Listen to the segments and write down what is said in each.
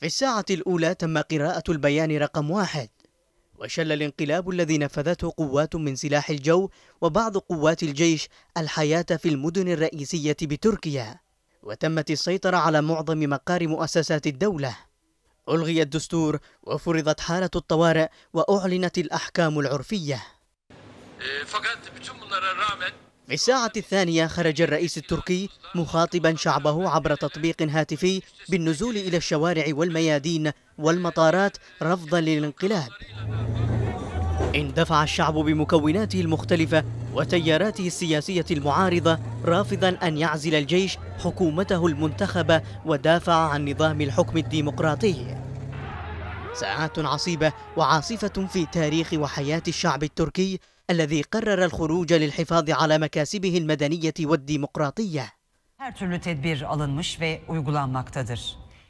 في الساعة الأولى تم قراءة البيان رقم واحد وشل الانقلاب الذي نفذته قوات من سلاح الجو وبعض قوات الجيش الحياة في المدن الرئيسية بتركيا وتمت السيطرة على معظم مقار مؤسسات الدولة ألغي الدستور وفرضت حالة الطوارئ وأعلنت الأحكام العرفية إيه، فقط في الساعة الثانية خرج الرئيس التركي مخاطبا شعبه عبر تطبيق هاتفي بالنزول إلى الشوارع والميادين والمطارات رفضا للانقلاب اندفع الشعب بمكوناته المختلفة وتياراته السياسية المعارضة رافضا أن يعزل الجيش حكومته المنتخبة ودافع عن نظام الحكم الديمقراطي ساعات عصيبة وعاصفة في تاريخ وحياة الشعب التركي الذي قرر الخروج للحفاظ على مكاسبه المدنية والديمقراطية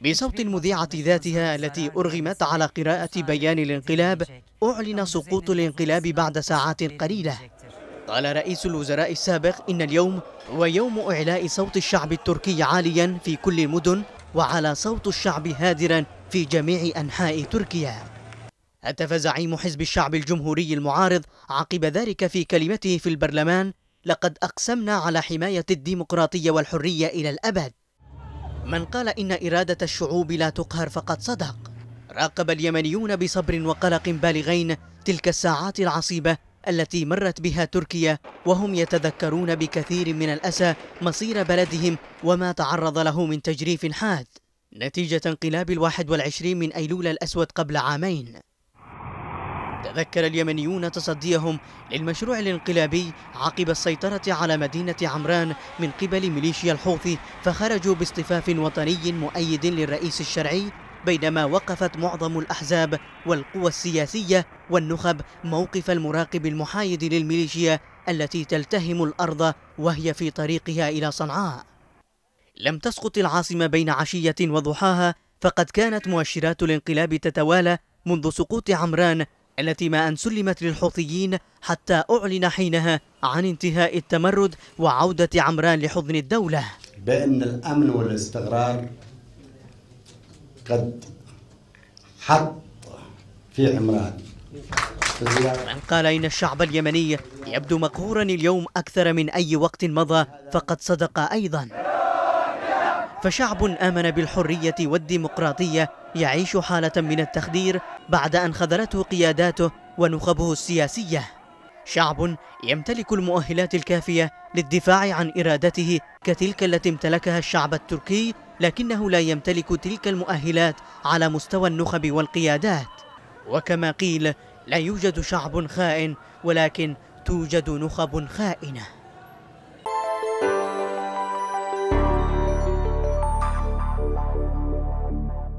بصوت المذيعة ذاتها التي أرغمت على قراءة بيان الانقلاب أعلن سقوط الانقلاب بعد ساعات قليلة قال رئيس الوزراء السابق إن اليوم هو يوم إعلاء صوت الشعب التركي عاليا في كل المدن وعلى صوت الشعب هادرا في جميع أنحاء تركيا هتف زعيم حزب الشعب الجمهوري المعارض عقب ذلك في كلمته في البرلمان لقد أقسمنا على حماية الديمقراطية والحرية إلى الأبد من قال إن إرادة الشعوب لا تقهر فقد صدق راقب اليمنيون بصبر وقلق بالغين تلك الساعات العصيبة التي مرت بها تركيا وهم يتذكرون بكثير من الأسى مصير بلدهم وما تعرض له من تجريف حاد نتيجة انقلاب الواحد والعشرين من أيلول الأسود قبل عامين تذكر اليمنيون تصديهم للمشروع الانقلابي عقب السيطرة على مدينة عمران من قبل ميليشيا الحوثي فخرجوا باصطفاف وطني مؤيد للرئيس الشرعي بينما وقفت معظم الأحزاب والقوى السياسية والنخب موقف المراقب المحايد للميليشيا التي تلتهم الأرض وهي في طريقها إلى صنعاء لم تسقط العاصمة بين عشية وضحاها فقد كانت مؤشرات الانقلاب تتوالى منذ سقوط عمران التي ما أن سلمت للحوثيين حتى أعلن حينها عن انتهاء التمرد وعودة عمران لحضن الدولة بأن الأمن والاستقرار قد حط في عمران من قال إن الشعب اليمني يبدو مقهورا اليوم أكثر من أي وقت مضى فقد صدق أيضا فشعب آمن بالحرية والديمقراطية يعيش حالة من التخدير بعد أن خذلته قياداته ونخبه السياسية شعب يمتلك المؤهلات الكافية للدفاع عن إرادته كتلك التي امتلكها الشعب التركي لكنه لا يمتلك تلك المؤهلات على مستوى النخب والقيادات وكما قيل لا يوجد شعب خائن ولكن توجد نخب خائنه